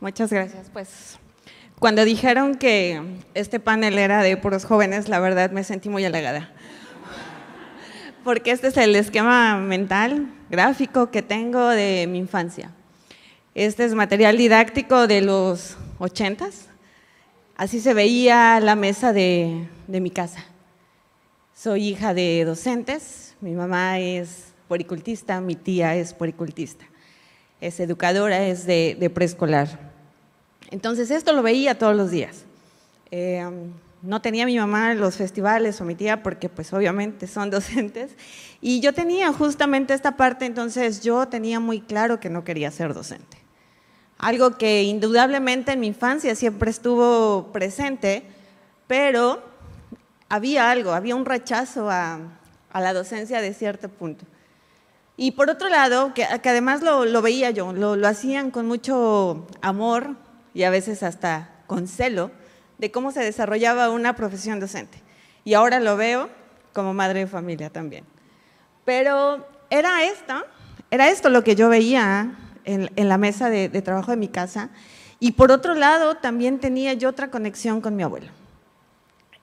Muchas gracias. Pues cuando dijeron que este panel era de puros jóvenes, la verdad me sentí muy halagada. Porque este es el esquema mental, gráfico que tengo de mi infancia. Este es material didáctico de los ochentas. Así se veía la mesa de mi casa. Soy hija de docentes, mi mamá es puericultista, mi tía es poricultista, es educadora, es de, preescolar. Entonces esto lo veía todos los días. Eh, no tenía mi mamá en los festivales o mi tía porque pues obviamente son docentes y yo tenía justamente esta parte, entonces yo tenía muy claro que no quería ser docente. Algo que indudablemente en mi infancia siempre estuvo presente, pero había algo, había un rechazo a la docencia de cierto punto. Y por otro lado, que, además lo, veía yo, lo, hacían con mucho amor y a veces hasta con celo de cómo se desarrollaba una profesión docente. Y ahora lo veo como madre de familia también. Pero era esto, era esto lo que yo veía en, la mesa de, trabajo de mi casa. Y por otro lado, también tenía yo otra conexión con mi abuelo.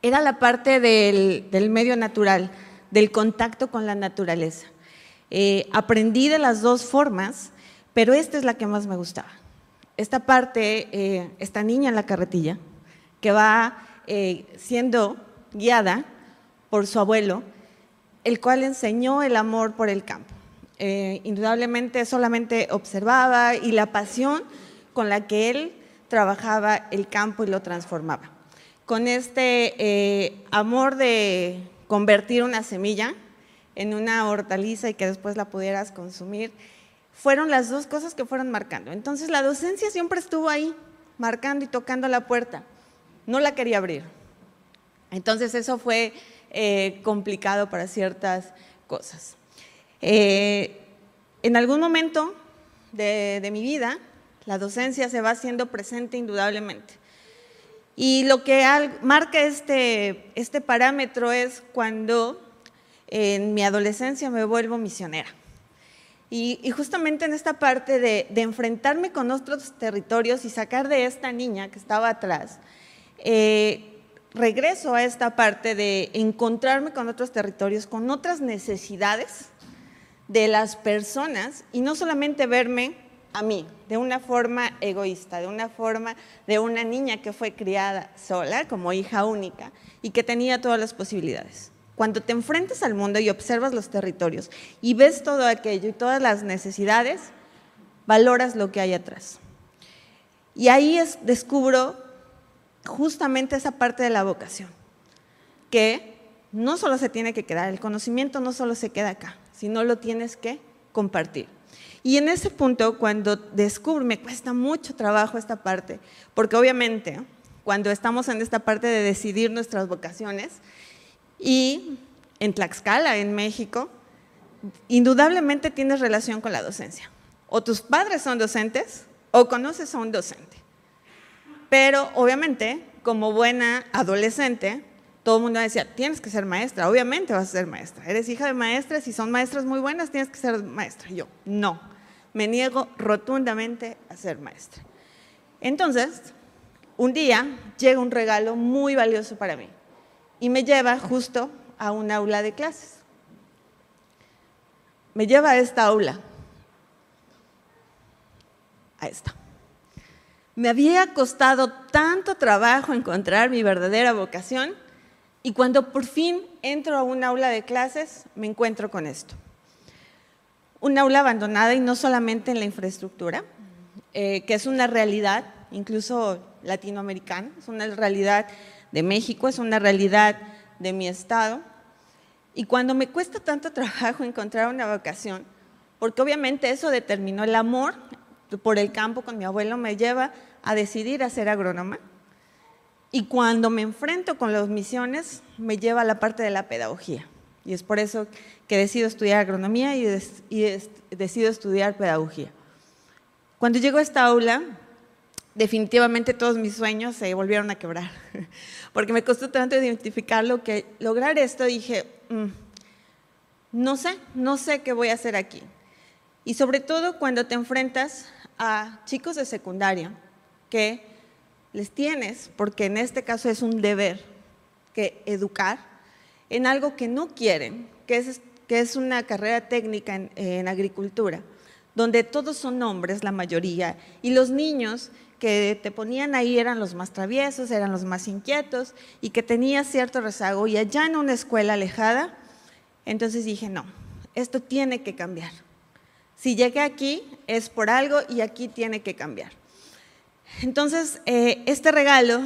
Era la parte del medio natural, del contacto con la naturaleza. Eh, aprendí de las dos formas, pero esta es la que más me gustaba. Esta parte, eh, esta niña en la carretilla, que va eh, siendo guiada por su abuelo, el cual enseñó el amor por el campo. indudablemente solamente observaba y la pasión con la que él trabajaba el campo y lo transformaba. Con este amor de convertir una semilla en una hortaliza y que después la pudieras consumir, fueron las dos cosas que fueron marcando. Entonces la docencia siempre estuvo ahí, marcando y tocando la puerta. No la quería abrir. Entonces eso fue eh, complicado para ciertas cosas. Eh, en algún momento de, mi vida, la docencia se va siendo presente indudablemente. Y lo que marca este, este parámetro es cuando en mi adolescencia me vuelvo misionera. Y, justamente en esta parte de, enfrentarme con otros territorios y sacar de esta niña que estaba atrás, eh, regreso a esta parte de encontrarme con otros territorios, con otras necesidades de las personas y no solamente verme a mí, de una forma egoísta, de una forma de una niña que fue criada sola como hija única y que tenía todas las posibilidades. Cuando te enfrentas al mundo y observas los territorios y ves todo aquello y todas las necesidades, valoras lo que hay atrás. Y ahí descubro justamente esa parte de la vocación, que no solo se tiene que quedar, el conocimiento no solo se queda acá, sino lo tienes que compartir. Y en ese punto, cuando descubro, me cuesta mucho trabajo esta parte, porque obviamente cuando estamos en esta parte de decidir nuestras vocaciones, y en Tlaxcala, en México, indudablemente tienes relación con la docencia. O tus padres son docentes o conoces a un docente. Pero obviamente, como buena adolescente, todo el mundo decía, tienes que ser maestra, obviamente vas a ser maestra. Eres hija de maestras y son maestras muy buenas, tienes que ser maestra. Yo, no, me niego rotundamente a ser maestra. Entonces, un día llega un regalo muy valioso para mí y me lleva justo a un aula de clases. Me lleva a esta aula. A esta. Me había costado tanto trabajo encontrar mi verdadera vocación y cuando por fin entro a un aula de clases me encuentro con esto. Un aula abandonada y no solamente en la infraestructura, eh, que es una realidad, incluso latinoamericana, es una realidad de México, es una realidad de mi estado. Y cuando me cuesta tanto trabajo encontrar una vocación, porque obviamente eso determinó el amor por el campo con mi abuelo, me lleva a decidir a ser agrónoma. Y cuando me enfrento con las misiones, me lleva a la parte de la pedagogía. Y es por eso que decido estudiar agronomía y, decido estudiar pedagogía. Cuando llego a esta aula, definitivamente todos mis sueños se volvieron a quebrar. porque me costó tanto identificarlo que lograr esto dije, mm, no sé, no sé qué voy a hacer aquí. Y sobre todo cuando te enfrentas a chicos de secundaria que les tienes, porque en este caso es un deber, que educar en algo que no quieren, que es, que es una carrera técnica en agricultura, donde todos son hombres, la mayoría, y los niños que te ponían ahí eran los más traviesos, eran los más inquietos y que tenía cierto rezago. Y allá en una escuela alejada, entonces dije, no, esto tiene que cambiar. Si llegué aquí es por algo y aquí tiene que cambiar. Entonces, eh, este regalo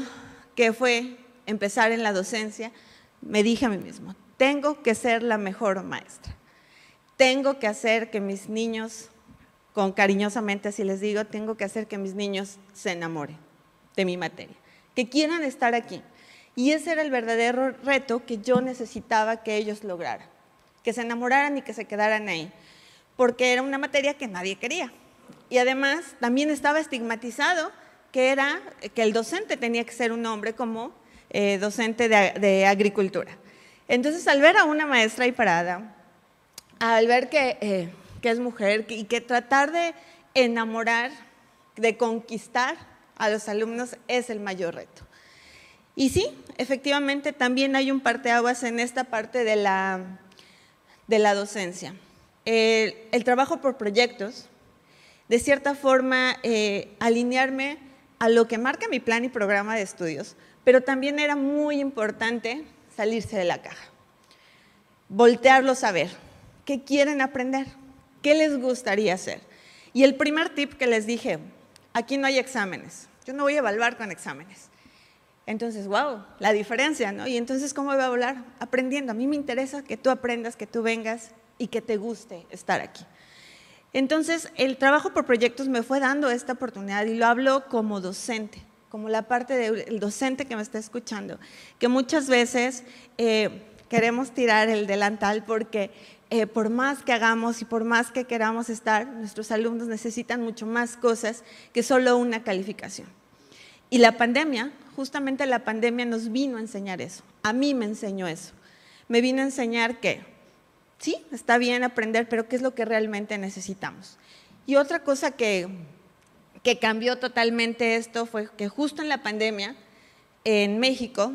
que fue empezar en la docencia, me dije a mí mismo, tengo que ser la mejor maestra. Tengo que hacer que mis niños con cariñosamente así les digo, tengo que hacer que mis niños se enamoren de mi materia, que quieran estar aquí. Y ese era el verdadero reto que yo necesitaba que ellos lograran, que se enamoraran y que se quedaran ahí, porque era una materia que nadie quería. Y además también estaba estigmatizado que era que el docente tenía que ser un hombre como eh, docente de, agricultura. Entonces al ver a una maestra ahí parada, al ver que eh, que es mujer y que tratar de enamorar, de conquistar a los alumnos es el mayor reto. Y sí, efectivamente también hay un parteaguas en esta parte de la, de la docencia. El, trabajo por proyectos, de cierta forma, eh, alinearme a lo que marca mi plan y programa de estudios, pero también era muy importante salirse de la caja, voltearlos a ver, qué quieren aprender, ¿Qué les gustaría hacer? Y el primer tip que les dije, aquí no hay exámenes. Yo no voy a evaluar con exámenes. Entonces, wow, la diferencia, ¿no? Y entonces, ¿cómo voy a hablar? Aprendiendo. A mí me interesa que tú aprendas, que tú vengas y que te guste estar aquí. Entonces, el trabajo por proyectos me fue dando esta oportunidad y lo hablo como docente, como la parte del docente que me está escuchando, que muchas veces eh, queremos tirar el delantal porque eh, por más que hagamos y por más que queramos estar, nuestros alumnos necesitan mucho más cosas que solo una calificación. Y la pandemia, justamente la pandemia nos vino a enseñar eso. A mí me enseñó eso. Me vino a enseñar que sí, está bien aprender, pero ¿qué es lo que realmente necesitamos? Y otra cosa que, que cambió totalmente esto fue que justo en la pandemia, en México,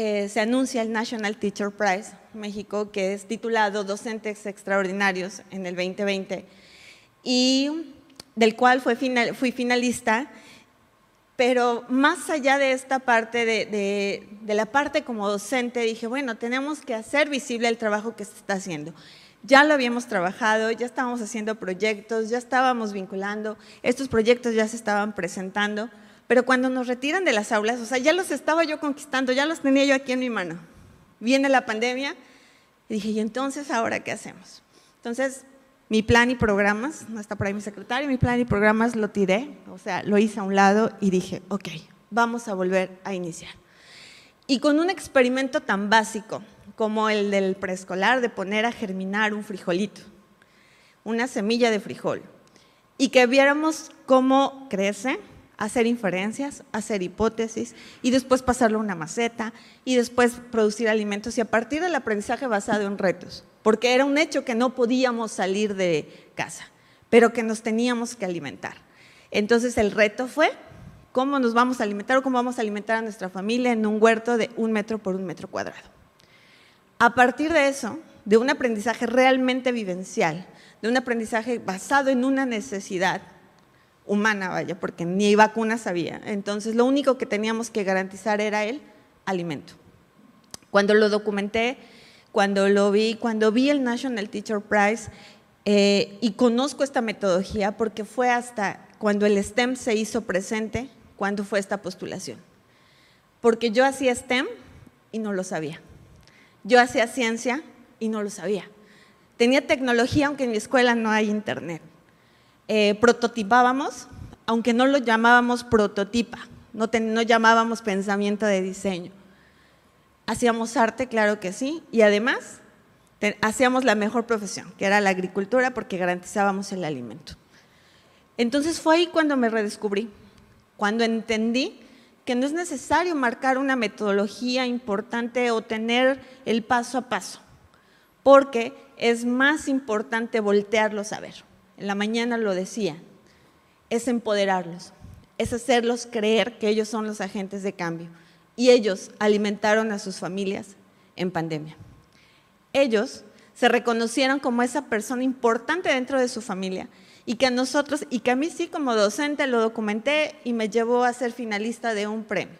eh, se anuncia el National Teacher Prize México, que es titulado Docentes Extraordinarios en el 2020, y del cual fui finalista. Pero más allá de esta parte, de la parte como docente, dije, bueno, tenemos que hacer visible el trabajo que se está haciendo ya lo habíamos trabajado, ya estábamos haciendo proyectos, ya estábamos vinculando, estos proyectos ya se estaban presentando, pero cuando nos retiran de las aulas, o sea, ya los estaba yo conquistando, ya los tenía yo aquí en mi mano. Viene la pandemia y dije, ¿y entonces ahora qué hacemos? Entonces, mi plan y programas, no está por ahí mi secretario, mi plan y programas lo tiré, o sea, lo hice a un lado y dije, ok, vamos a volver a iniciar. Y con un experimento tan básico como el del preescolar, de poner a germinar un frijolito, una semilla de frijol, y que viéramos cómo crece, hacer inferencias, hacer hipótesis y después pasarlo a una maceta y después producir alimentos y a partir del aprendizaje basado en retos, porque era un hecho que no podíamos salir de casa, pero que nos teníamos que alimentar. Entonces el reto fue cómo nos vamos a alimentar o cómo vamos a alimentar a nuestra familia en un huerto de un metro por un metro cuadrado. A partir de eso, de un aprendizaje realmente vivencial, de un aprendizaje basado en una necesidad, humana, vaya, porque ni vacunas había. Entonces, lo único que teníamos que garantizar era el alimento. Cuando lo documenté, cuando lo vi, cuando vi el National Teacher Prize eh, y conozco esta metodología porque fue hasta cuando el STEM se hizo presente, cuando fue esta postulación. Porque yo hacía STEM y no lo sabía. Yo hacía ciencia y no lo sabía. Tenía tecnología, aunque en mi escuela no hay internet. Eh, prototipábamos, aunque no lo llamábamos prototipa, no, llamábamos pensamiento de diseño. Hacíamos arte, claro que sí, y además hacíamos la mejor profesión, que era la agricultura, porque garantizábamos el alimento. Entonces fue ahí cuando me redescubrí, cuando entendí que no es necesario marcar una metodología importante o tener el paso a paso, porque es más importante voltearlo a ver en la mañana lo decía, es empoderarlos, es hacerlos creer que ellos son los agentes de cambio. Y ellos alimentaron a sus familias en pandemia. Ellos se reconocieron como esa persona importante dentro de su familia y que a nosotros, y que a mí sí como docente lo documenté y me llevó a ser finalista de un premio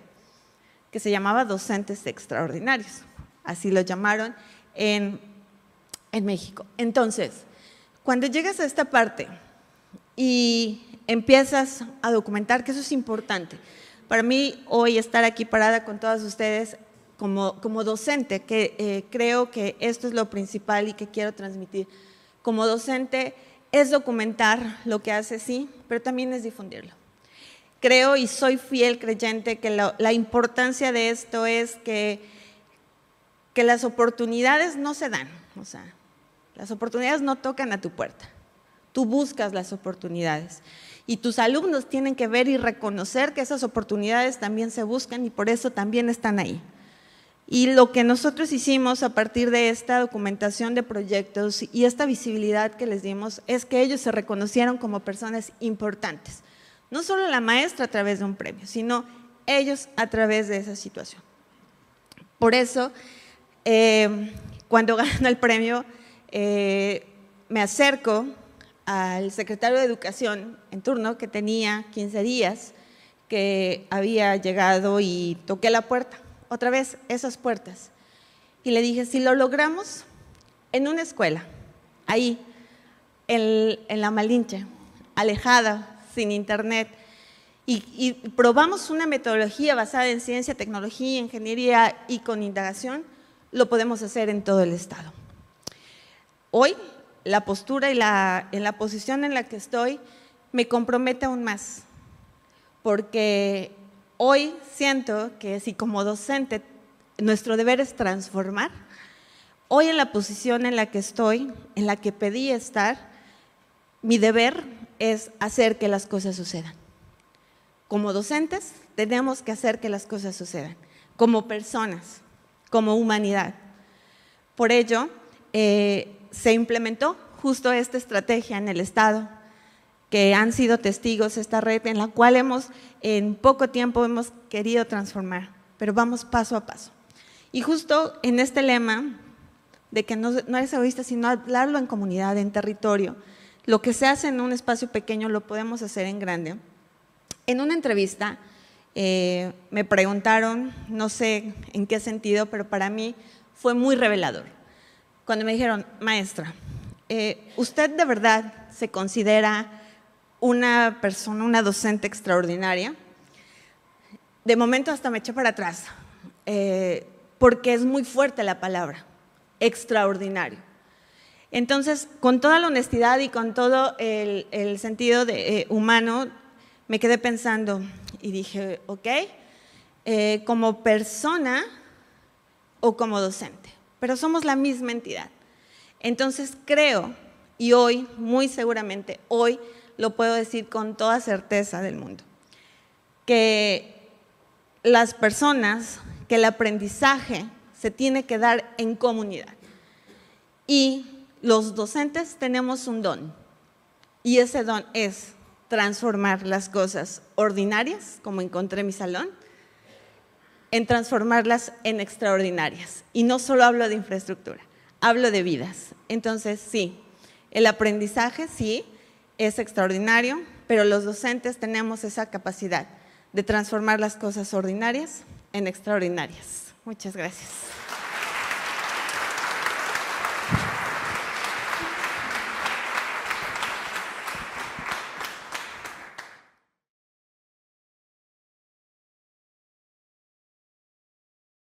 que se llamaba Docentes Extraordinarios. Así lo llamaron en, en México. Entonces, cuando llegas a esta parte y empiezas a documentar, que eso es importante, para mí hoy estar aquí parada con todas ustedes como, como docente, que eh, creo que esto es lo principal y que quiero transmitir, como docente es documentar lo que hace, sí, pero también es difundirlo. Creo y soy fiel creyente que la, la importancia de esto es que, que las oportunidades no se dan, o sea, las oportunidades no tocan a tu puerta. Tú buscas las oportunidades. Y tus alumnos tienen que ver y reconocer que esas oportunidades también se buscan y por eso también están ahí. Y lo que nosotros hicimos a partir de esta documentación de proyectos y esta visibilidad que les dimos es que ellos se reconocieron como personas importantes. No solo la maestra a través de un premio, sino ellos a través de esa situación. Por eso, eh, cuando ganó el premio, eh, me acerco al secretario de Educación en turno, que tenía 15 días, que había llegado y toqué la puerta, otra vez esas puertas. Y le dije, si lo logramos en una escuela, ahí, en, la Malinche, alejada, sin internet, y, y, probamos una metodología basada en ciencia, tecnología, ingeniería y con indagación, lo podemos hacer en todo el estado hoy la postura y la, en la posición en la que estoy me compromete aún más, porque hoy siento que si como docente nuestro deber es transformar, hoy en la posición en la que estoy, en la que pedí estar, mi deber es hacer que las cosas sucedan. Como docentes tenemos que hacer que las cosas sucedan, como personas, como humanidad. Por ello, eh, se implementó justo esta estrategia en el Estado, que han sido testigos esta red en la cual hemos, en poco tiempo, hemos querido transformar, pero vamos paso a paso. Y justo en este lema de que no, no eres egoísta, sino hablarlo en comunidad, en territorio, lo que se hace en un espacio pequeño lo podemos hacer en grande. En una entrevista eh, me preguntaron, no sé en qué sentido, pero para mí fue muy revelador cuando me dijeron, maestra, eh, ¿usted de verdad se considera una persona, una docente extraordinaria? De momento hasta me eché para atrás, eh, porque es muy fuerte la palabra, extraordinario. Entonces, con toda la honestidad y con todo el, sentido eh, humano, me quedé pensando y dije, ok, como persona o como docente pero somos la misma entidad. Entonces creo, y hoy, muy seguramente, hoy lo puedo decir con toda certeza del mundo, que las personas, que el aprendizaje se tiene que dar en comunidad. Y los docentes tenemos un don, y ese don es transformar las cosas ordinarias, como encontré en mi salón, en transformarlas en extraordinarias. Y no solo hablo de infraestructura, hablo de vidas. Entonces, sí, el aprendizaje sí es extraordinario, pero los docentes tenemos esa capacidad de transformar las cosas ordinarias en extraordinarias. Muchas gracias.